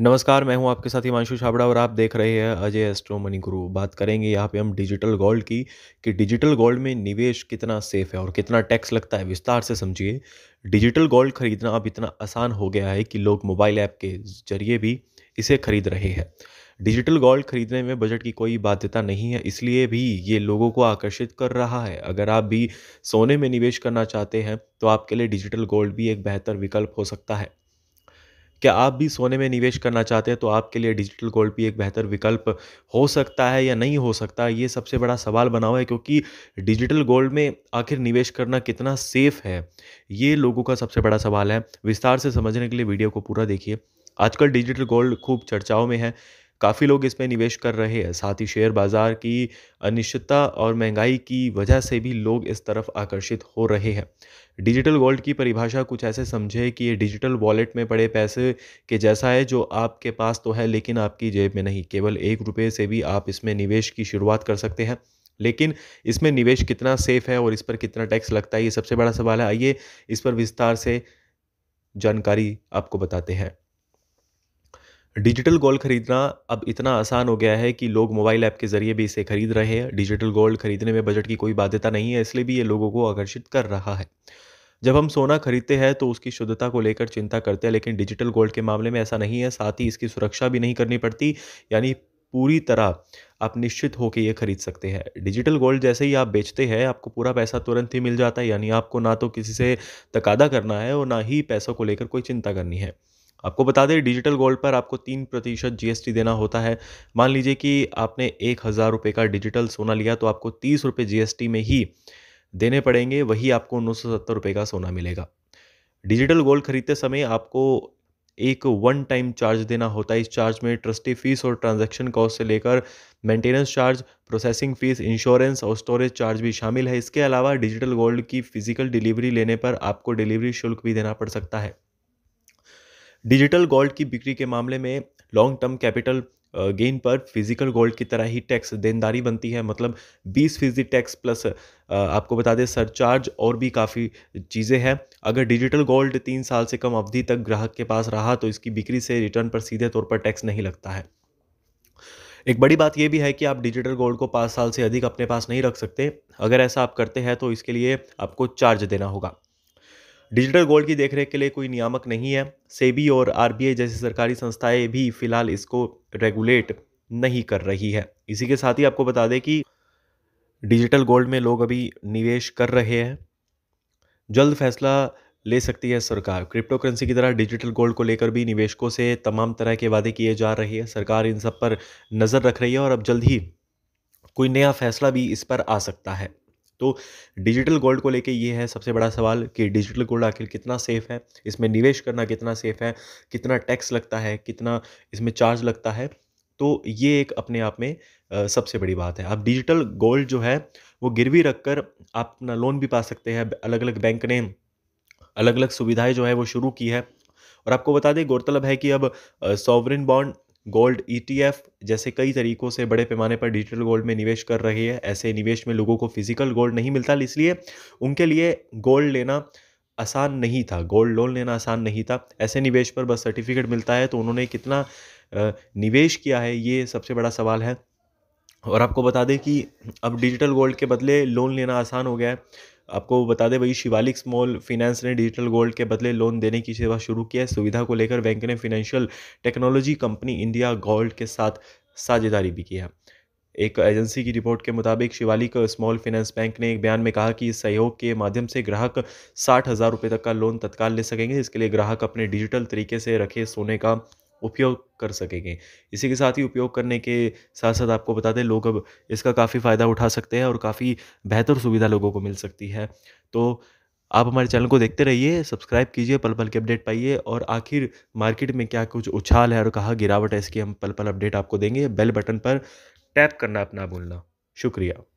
नमस्कार मैं हूं आपके साथ हिमांशु छाबड़ा और आप देख रहे हैं अजय एस्ट्रो मनी गुरु बात करेंगे यहाँ पे हम डिजिटल गोल्ड की कि डिजिटल गोल्ड में निवेश कितना सेफ है और कितना टैक्स लगता है विस्तार से समझिए डिजिटल गोल्ड खरीदना अब इतना आसान हो गया है कि लोग मोबाइल ऐप के जरिए भी इसे खरीद रहे हैं डिजिटल गोल्ड खरीदने में बजट की कोई बाध्यता नहीं है इसलिए भी ये लोगों को आकर्षित कर रहा है अगर आप भी सोने में निवेश करना चाहते हैं तो आपके लिए डिजिटल गोल्ड भी एक बेहतर विकल्प हो सकता है क्या आप भी सोने में निवेश करना चाहते हैं तो आपके लिए डिजिटल गोल्ड भी एक बेहतर विकल्प हो सकता है या नहीं हो सकता ये सबसे बड़ा सवाल बना हुआ है क्योंकि डिजिटल गोल्ड में आखिर निवेश करना कितना सेफ है ये लोगों का सबसे बड़ा सवाल है विस्तार से समझने के लिए वीडियो को पूरा देखिए आजकल डिजिटल गोल्ड खूब चर्चाओं में है काफ़ी लोग इसमें निवेश कर रहे हैं साथ ही शेयर बाज़ार की अनिश्चितता और महंगाई की वजह से भी लोग इस तरफ आकर्षित हो रहे हैं डिजिटल वॉल्ट की परिभाषा कुछ ऐसे समझे कि ये डिजिटल वॉलेट में पड़े पैसे के जैसा है जो आपके पास तो है लेकिन आपकी जेब में नहीं केवल एक रुपये से भी आप इसमें निवेश की शुरुआत कर सकते हैं लेकिन इसमें निवेश कितना सेफ है और इस पर कितना टैक्स लगता है ये सबसे बड़ा सवाल है आइए इस पर विस्तार से जानकारी आपको बताते हैं डिजिटल गोल्ड खरीदना अब इतना आसान हो गया है कि लोग मोबाइल ऐप के ज़रिए भी इसे खरीद रहे हैं डिजिटल गोल्ड खरीदने में बजट की कोई बाध्यता नहीं है इसलिए भी ये लोगों को आकर्षित कर रहा है जब हम सोना खरीदते हैं तो उसकी शुद्धता को लेकर चिंता करते हैं लेकिन डिजिटल गोल्ड के मामले में ऐसा नहीं है साथ ही इसकी सुरक्षा भी नहीं करनी पड़ती यानी पूरी तरह आप निश्चित होकर ये खरीद सकते हैं डिजिटल गोल्ड जैसे ही आप बेचते हैं आपको पूरा पैसा तुरंत ही मिल जाता है यानी आपको ना तो किसी से तकादा करना है और ना ही पैसों को लेकर कोई चिंता करनी है आपको बता दें डिजिटल गोल्ड पर आपको तीन प्रतिशत जीएसटी देना होता है मान लीजिए कि आपने एक हज़ार रुपये का डिजिटल सोना लिया तो आपको तीस रुपये जीएसटी में ही देने पड़ेंगे वही आपको नौ सौ सत्तर रुपये का सोना मिलेगा डिजिटल गोल्ड खरीदते समय आपको एक वन टाइम चार्ज देना होता है इस चार्ज में ट्रस्टी फीस और ट्रांजैक्शन कॉस्ट से लेकर maintenance charge processing fees insurance और स्टोरेज चार्ज भी शामिल है इसके अलावा डिजिटल गोल्ड की फिजिकल डिलीवरी लेने पर आपको डिलीवरी शुल्क भी देना पड़ सकता है डिजिटल गोल्ड की बिक्री के मामले में लॉन्ग टर्म कैपिटल गेन पर फिजिकल गोल्ड की तरह ही टैक्स देनदारी बनती है मतलब 20 फीसदी टैक्स प्लस आपको बता दें सरचार्ज और भी काफ़ी चीज़ें हैं अगर डिजिटल गोल्ड तीन साल से कम अवधि तक ग्राहक के पास रहा तो इसकी बिक्री से रिटर्न पर सीधे तौर पर टैक्स नहीं लगता है एक बड़ी बात यह भी है कि आप डिजिटल गोल्ड को पाँच साल से अधिक अपने पास नहीं रख सकते अगर ऐसा आप करते हैं तो इसके लिए आपको चार्ज देना होगा डिजिटल गोल्ड की देखरेख के लिए कोई नियामक नहीं है सेबी और आरबीआई जैसी सरकारी संस्थाएं भी फिलहाल इसको रेगुलेट नहीं कर रही है इसी के साथ ही आपको बता दें कि डिजिटल गोल्ड में लोग अभी निवेश कर रहे हैं जल्द फैसला ले सकती है सरकार क्रिप्टो करेंसी की तरह डिजिटल गोल्ड को लेकर भी निवेशकों से तमाम तरह के वादे किए जा रहे हैं सरकार इन सब पर नज़र रख रही है और अब जल्द ही कोई नया फैसला भी इस पर आ सकता है तो डिजिटल गोल्ड को लेके ये है सबसे बड़ा सवाल कि डिजिटल गोल्ड आखिर कितना सेफ़ है इसमें निवेश करना कितना सेफ़ है कितना टैक्स लगता है कितना इसमें चार्ज लगता है तो ये एक अपने आप में सबसे बड़ी बात है आप डिजिटल गोल्ड जो है वो गिरवी रख कर आप अपना लोन भी पा सकते हैं अलग अलग बैंक ने अलग अलग सुविधाएं जो है वो शुरू की है और आपको बता दें गौरतलब है कि अब sovereign bond gold ETF e जैसे कई तरीकों से बड़े पैमाने पर डिजिटल गोल्ड में निवेश कर रही है ऐसे निवेश में लोगों को फिजिकल गोल्ड नहीं मिलता इसलिए उनके लिए गोल्ड लेना आसान नहीं था गोल्ड लोन लेना आसान नहीं था ऐसे निवेश पर बस सर्टिफिकेट मिलता है तो उन्होंने कितना निवेश किया है ये सबसे बड़ा सवाल है और आपको बता दें कि अब डिजिटल गोल्ड के बदले लोन लेना आसान हो गया है आपको बता दें वही शिवालिक स्मॉल फाइनेंस ने डिजिटल गोल्ड के बदले लोन देने की सेवा शुरू की है सुविधा को लेकर बैंक ने financial technology company India gold के साथ साझेदारी भी की है एक एजेंसी की रिपोर्ट के मुताबिक शिवालिक स्मॉल फाइनेंस बैंक ने एक बयान में कहा कि इस सहयोग के माध्यम से ग्राहक साठ हज़ार रुपये तक का लोन तत्काल ले सकेंगे इसके लिए ग्राहक अपने डिजिटल तरीके से रखे सोने का उपयोग कर सकेंगे इसी के साथ ही उपयोग करने के साथ साथ आपको बता दें लोग अब इसका काफ़ी फ़ायदा उठा सकते हैं और काफ़ी बेहतर सुविधा लोगों को मिल सकती है तो आप हमारे चैनल को देखते रहिए सब्सक्राइब कीजिए पल पल के अपडेट पाइए और आखिर मार्केट में क्या कुछ उछाल है और कहा गिरावट है इसकी हम पल पल अपडेट आपको देंगे बेल बटन पर टैप करना अपना भूलना शुक्रिया